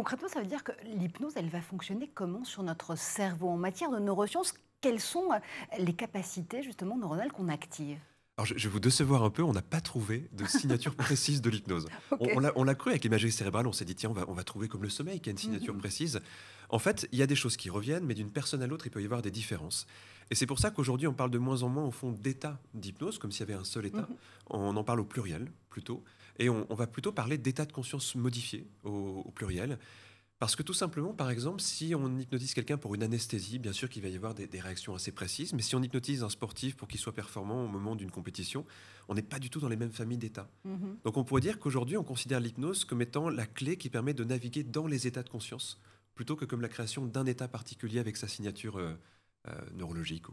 Concrètement, ça veut dire que l'hypnose, elle va fonctionner comment sur notre cerveau en matière de neurosciences Quelles sont euh, les capacités justement neuronales qu'on active alors je, vais vous décevoir un peu, on n'a pas trouvé de signature précise de l'hypnose. On, l'a cru avec l'imagerie cérébrale, on s'est dit tiens, on va, on va, trouver comme le sommeil qui a une signature mm-hmm. précise. En fait, il y a des choses qui reviennent, mais d'une personne à l'autre, il peut y avoir des différences. Et c'est pour ça qu'aujourd'hui, on parle de moins en moins, au fond, d'état d'hypnose, comme s'il y avait un seul état. Mm-hmm. On en parle au pluriel, plutôt. Et on, va plutôt parler d'état de conscience modifié au, pluriel. Parce que tout simplement, par exemple, si on hypnotise quelqu'un pour une anesthésie, bien sûr qu'il va y avoir des, réactions assez précises, mais si on hypnotise un sportif pour qu'il soit performant au moment d'une compétition, on n'est pas du tout dans les mêmes familles d'états. Mhm. Donc on pourrait dire qu'aujourd'hui, on considère l'hypnose comme étant la clé qui permet de naviguer dans les états de conscience, plutôt que comme la création d'un état particulier avec sa signature euh, euh, neurologique.